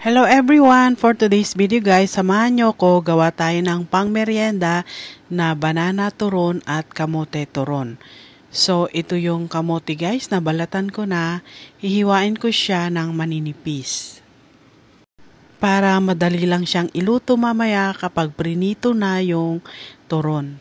Hello everyone! For today's video guys, samahan nyo ko gawa tayo ng pangmeryenda na banana turon at kamote turon. So, ito yung kamote guys, na balatan ko na. Hihiwain ko siya ng maninipis. Para madali lang siyang iluto mamaya kapag prinito na yung turon.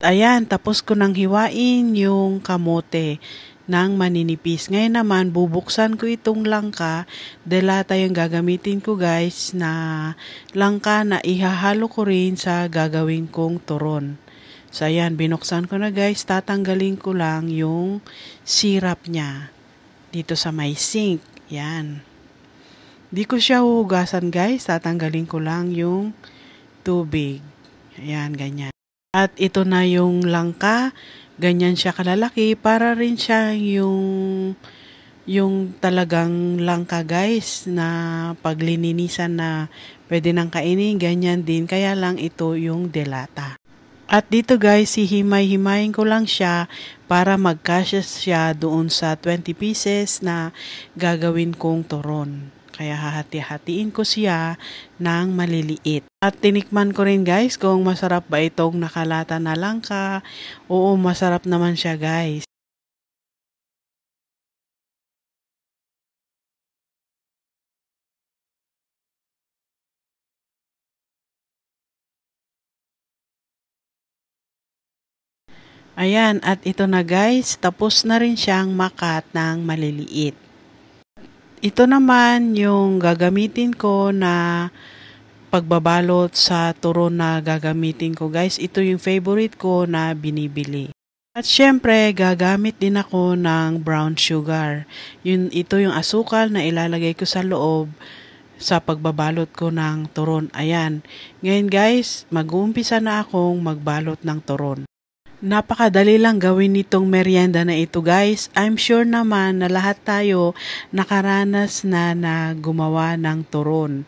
Ayan, tapos ko nang hiwain yung kamote ng maninipis. Ngayon naman, bubuksan ko itong langka. Delata yung gagamitin ko guys na langka na ihahalo ko rin sa gagawin kong turon. So ayan, binuksan ko na guys. Tatanggalin ko lang yung syrup niya dito sa my sink. Yan. Di ko siya huhugasan guys. Tatanggalin ko lang yung tubig. Ayan, ganyan. At ito na yung langka, ganyan siya kalalaki para rin siya yung yung talagang langka guys na paglininisan na pwede nang kainin, ganyan din. Kaya lang ito yung delata. At dito guys, si himay-himayin ko lang siya para magkasya siya doon sa 20 pieces na gagawin kong turon. Kaya hahati-hatiin ko siya ng maliliit. At tinikman ko rin guys kung masarap ba itong nakalata na langka. Oo, masarap naman siya guys. Ayan, at ito na guys, tapos na rin siyang makat ng maliliit ito naman yung gagamitin ko na pagbabalot sa turon na gagamitin ko guys. Ito yung favorite ko na binibili. At syempre, gagamit din ako ng brown sugar. Yun, ito yung asukal na ilalagay ko sa loob sa pagbabalot ko ng turon. Ayan. Ngayon guys, mag-uumpisa na akong magbalot ng turon. Napakadali lang gawin nitong merienda na ito guys. I'm sure naman na lahat tayo nakaranas na na gumawa ng turon.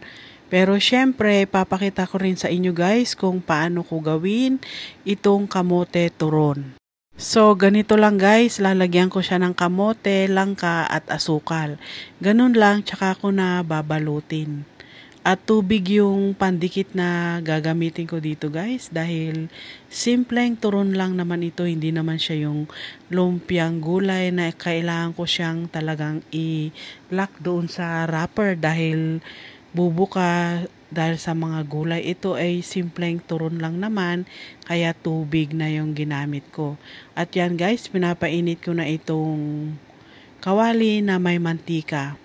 Pero syempre, papakita ko rin sa inyo guys kung paano ko gawin itong kamote turon. So, ganito lang guys, lalagyan ko siya ng kamote, langka at asukal. Ganun lang, tsaka ko na babalutin. At tubig yung pandikit na gagamitin ko dito guys dahil simpleng turon lang naman ito. Hindi naman siya yung lumpiang gulay na kailangan ko siyang talagang i-lock doon sa wrapper dahil bubuka dahil sa mga gulay. Ito ay simpleng turon lang naman, kaya tubig na yung ginamit ko. At yan guys, pinapainit ko na itong kawali na may mantika.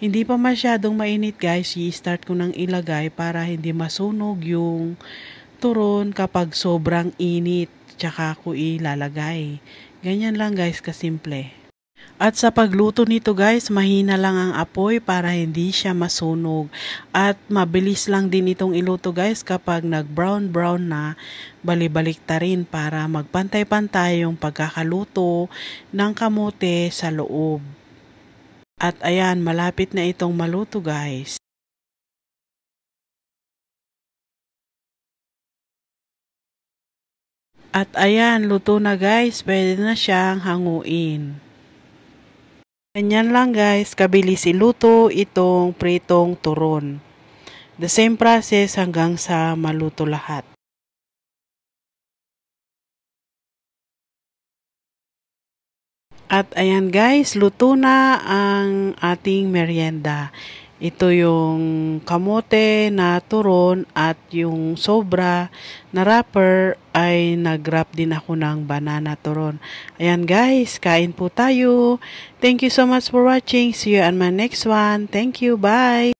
Hindi pa masyadong mainit guys, i-start ko ng ilagay para hindi masunog yung turon kapag sobrang init. Tsaka ko ilalagay. Ganyan lang guys, kasimple. At sa pagluto nito guys, mahina lang ang apoy para hindi siya masunog. At mabilis lang din itong iluto guys kapag nag-brown brown na, balibalik ta rin para magpantay-pantay yung pagkakaluto ng kamote sa loob. At ayan, malapit na itong maluto guys. At ayan, luto na guys. Pwede na siyang hanguin. Ganyan lang guys, kabilis iluto itong pritong turon. The same process hanggang sa maluto lahat. At ayan guys, luto na ang ating merienda. Ito yung kamote na turon at yung sobra na wrapper ay nag din ako ng banana turon. Ayan guys, kain po tayo. Thank you so much for watching. See you on my next one. Thank you. Bye!